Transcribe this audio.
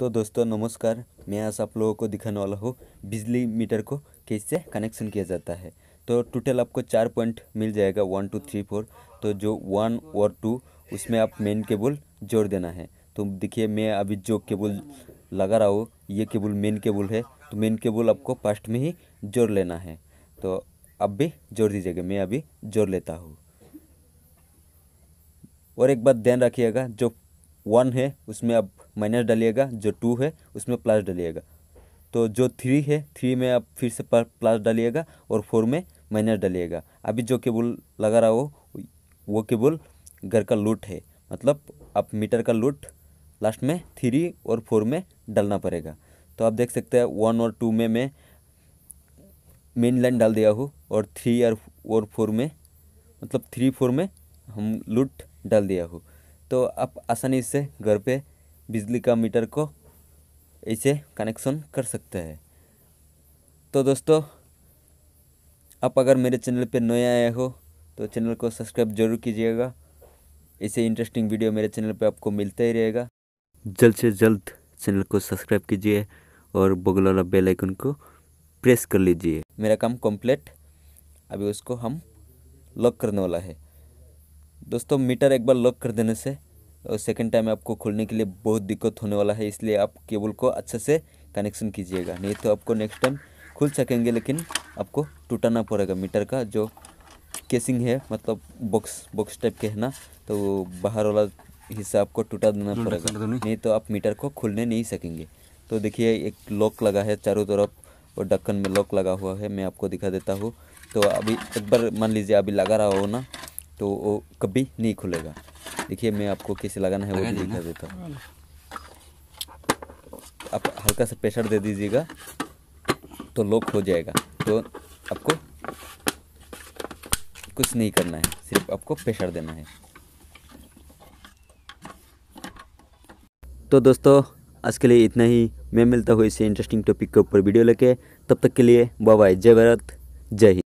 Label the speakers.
Speaker 1: तो दोस्तों नमस्कार मैं आज आप लोगों को दिखाने वाला हूँ बिजली मीटर को कैसे कनेक्शन किया जाता है तो टोटल आपको चार पॉइंट मिल जाएगा वन टू थ्री फोर तो जो वन और टू उसमें आप मेन केबल जोड़ देना है तो देखिए मैं अभी जो केबल लगा रहा हूँ ये केबल मेन केबल है तो मेन केबल आपको फर्स्ट में ही जोड़ लेना है तो अब भी जोड़ दीजिएगा मैं अभी जोड़ लेता हूँ और एक बात ध्यान रखिएगा जो वन है उसमें आप माइनस डालिएगा जो टू है उसमें प्लस डालिएगा तो जो थ्री है थ्री में आप फिर से प्लस डालिएगा और फोर में माइनस डालिएगा अभी जो केबल लगा रहा हो वो केबल घर का लूट है मतलब आप मीटर का लूट लास्ट में थ्री और फोर में डालना पड़ेगा तो आप देख सकते हैं वन और टू में मैं मेन लाइन डाल दिया हूँ और थ्री और और फोर में मतलब थ्री फोर में हम लूट डाल दिया हूँ तो आप आसानी से घर पे बिजली का मीटर को ऐसे कनेक्शन कर सकते हैं तो दोस्तों आप अगर मेरे चैनल पे नए आए हो तो चैनल को सब्सक्राइब जरूर कीजिएगा ऐसे इंटरेस्टिंग वीडियो मेरे चैनल पे आपको मिलता ही रहेगा जल्द से जल्द चैनल को सब्सक्राइब कीजिए और बगल वाला बेल आइकन को प्रेस कर लीजिए मेरा काम कंप्लीट अभी उसको हम लॉक करने वाला है दोस्तों मीटर एक बार लॉक कर देने से और सेकेंड टाइम आपको खोलने के लिए बहुत दिक्कत होने वाला है इसलिए आप केबल को अच्छे से कनेक्शन कीजिएगा नहीं तो आपको नेक्स्ट टाइम खुल सकेंगे लेकिन आपको टूटाना पड़ेगा मीटर का जो केसिंग है मतलब बॉक्स बॉक्स टाइप के है ना तो बाहर वाला हिस्सा आपको टूटा देना पड़ेगा तो नहीं तो आप मीटर को खुलने नहीं सकेंगे तो देखिए एक लॉक लगा है चारों तरफ और ढक्कन में लॉक लगा हुआ है मैं आपको दिखा देता हूँ तो अभी एक बार मान लीजिए अभी लगा रहा हो ना तो वो कभी नहीं खुलेगा देखिए मैं आपको कैसे लगाना है वो भी दिखा देता हूँ आप हल्का सा प्रेशर दे दीजिएगा तो लॉक हो जाएगा तो आपको कुछ नहीं करना है सिर्फ आपको प्रेशर देना है तो दोस्तों आज के लिए इतना ही मैं मिलता हूँ इसे इंटरेस्टिंग टॉपिक के ऊपर वीडियो लेके तब तक के लिए बाय जय भारत जय हिंद